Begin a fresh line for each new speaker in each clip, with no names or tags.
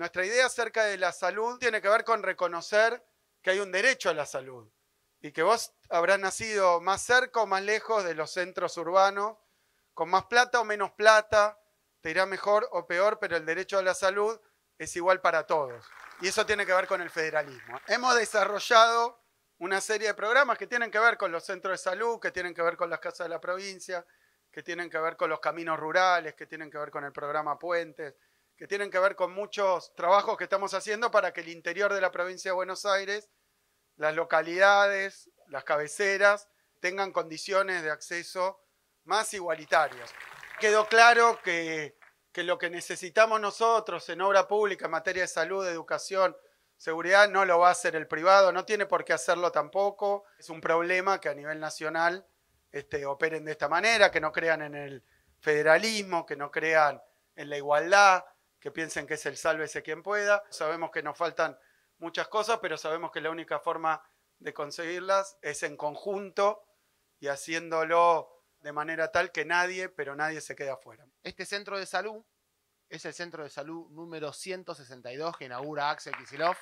Nuestra idea acerca de la salud tiene que ver con reconocer que hay un derecho a la salud y que vos habrás nacido más cerca o más lejos de los centros urbanos, con más plata o menos plata, te irá mejor o peor, pero el derecho a la salud es igual para todos. Y eso tiene que ver con el federalismo. Hemos desarrollado una serie de programas que tienen que ver con los centros de salud, que tienen que ver con las casas de la provincia, que tienen que ver con los caminos rurales, que tienen que ver con el programa Puentes, que tienen que ver con muchos trabajos que estamos haciendo para que el interior de la provincia de Buenos Aires, las localidades, las cabeceras, tengan condiciones de acceso más igualitarias. Quedó claro que, lo que necesitamos nosotros en obra pública, en materia de salud, educación, seguridad, no lo va a hacer el privado, no tiene por qué hacerlo tampoco. Es un problema que a nivel nacional este, operen de esta manera, que no crean en el federalismo, que no crean en la igualdad, que piensen que es el sálvese quien pueda. Sabemos que nos faltan muchas cosas, pero sabemos que la única forma de conseguirlas es en conjunto y haciéndolo de manera tal que nadie,
pero nadie se quede afuera. Este centro de salud es el centro de salud número 162 que inaugura Axel Kisilov.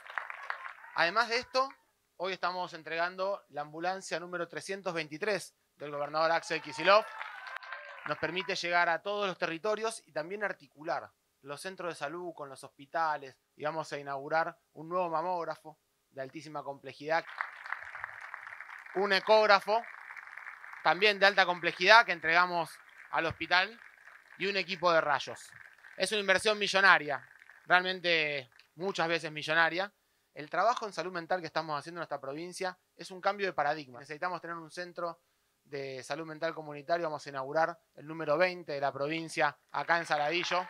Además de esto, hoy estamos entregando la ambulancia número 323 del gobernador Axel Kisilov. Nos permite llegar a todos los territorios y también articular los centros de salud, con los hospitales y vamos a inaugurar un nuevo mamógrafo de altísima complejidad, un ecógrafo también de alta complejidad que entregamos al hospital y un equipo de rayos. Es una inversión millonaria, realmente muchas veces millonaria. El trabajo en salud mental que estamos haciendo en nuestra provincia es un cambio de paradigma. Necesitamos tener un centro de salud mental comunitario. Vamos a inaugurar el número 20 de la provincia acá en Saladillo.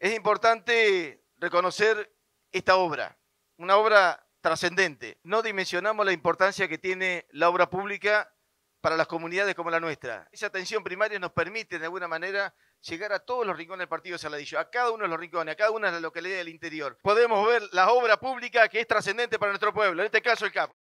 Es importante reconocer esta obra, una obra trascendente. No dimensionamos la importancia que tiene la obra pública para las comunidades como la nuestra. Esa atención primaria nos permite, de alguna manera, llegar a todos los rincones del partido Saladillo, a cada uno de los rincones, a cada una de las localidades del interior. Podemos ver la obra pública que es trascendente para nuestro pueblo, en este caso el CAP.